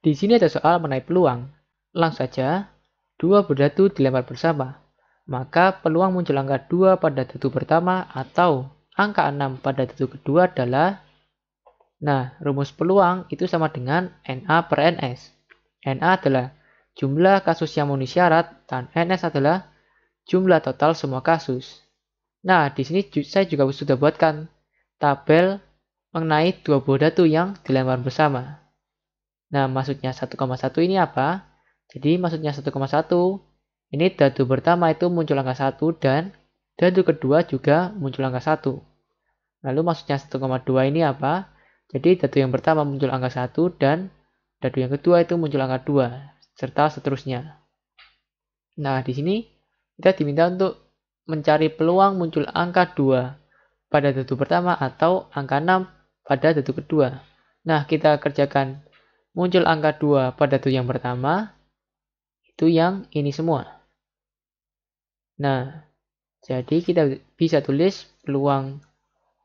Di sini ada soal mengenai peluang. Langsung saja, dua berdatu dilempar bersama. Maka peluang muncul angka 2 pada dadu pertama atau angka 6 pada dadu kedua adalah Nah, rumus peluang itu sama dengan NA per NS. NA adalah jumlah kasus yang memenuhi syarat dan NS adalah jumlah total semua kasus. Nah, di sini saya juga sudah buatkan tabel mengenai dua buah dadu yang dilempar bersama. Nah, maksudnya 1,1 ini apa? Jadi, maksudnya 1,1 ini dadu pertama itu muncul angka 1 dan dadu kedua juga muncul angka 1. Lalu maksudnya 1,2 ini apa? Jadi, dadu yang pertama muncul angka 1 dan dadu yang kedua itu muncul angka 2 serta seterusnya. Nah, di sini kita diminta untuk mencari peluang muncul angka 2 pada dadu pertama atau angka 6 pada dadu kedua. Nah, kita kerjakan muncul angka 2 pada tuh yang pertama, itu yang ini semua. Nah, jadi kita bisa tulis peluang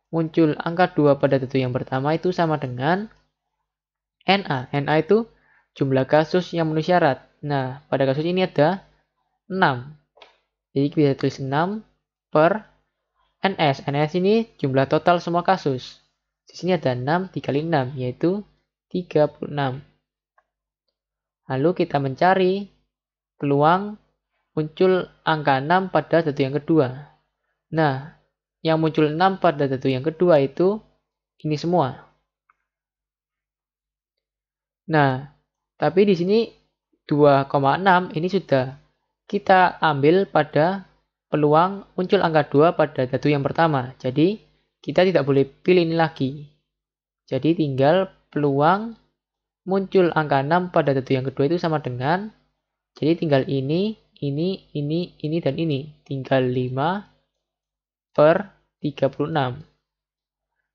muncul angka 2 pada tuh yang pertama itu sama dengan NA. NA itu jumlah kasus yang memenuhi syarat. Nah, pada kasus ini ada 6. Jadi kita tulis 6 per NS. NS ini jumlah total semua kasus. Di sini ada 6 dikali 6, yaitu 36. Lalu kita mencari peluang muncul angka 6 pada datu yang kedua. Nah, yang muncul 6 pada datu yang kedua itu ini semua. Nah, tapi di sini 2,6 ini sudah kita ambil pada peluang muncul angka 2 pada datu yang pertama. Jadi, kita tidak boleh pilih ini lagi. Jadi, tinggal peluang muncul angka 6 pada datu yang kedua itu sama dengan jadi tinggal ini, ini, ini, ini, dan ini. Tinggal 5 per 36.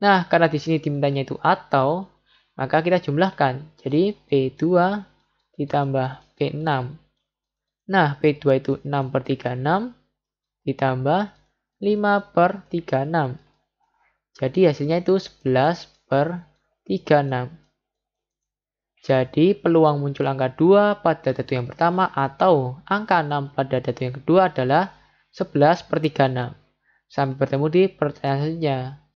Nah, karena di sini dimintanya itu atau, maka kita jumlahkan. Jadi P2 ditambah P6. Nah, P2 itu 6 per 36 ditambah 5 per 36. Jadi hasilnya itu 11 per 36. Jadi peluang muncul angka 2 pada datu yang pertama atau angka 6 pada datu yang kedua adalah 11 per 36. Sampai bertemu di pertanyaan selanjutnya.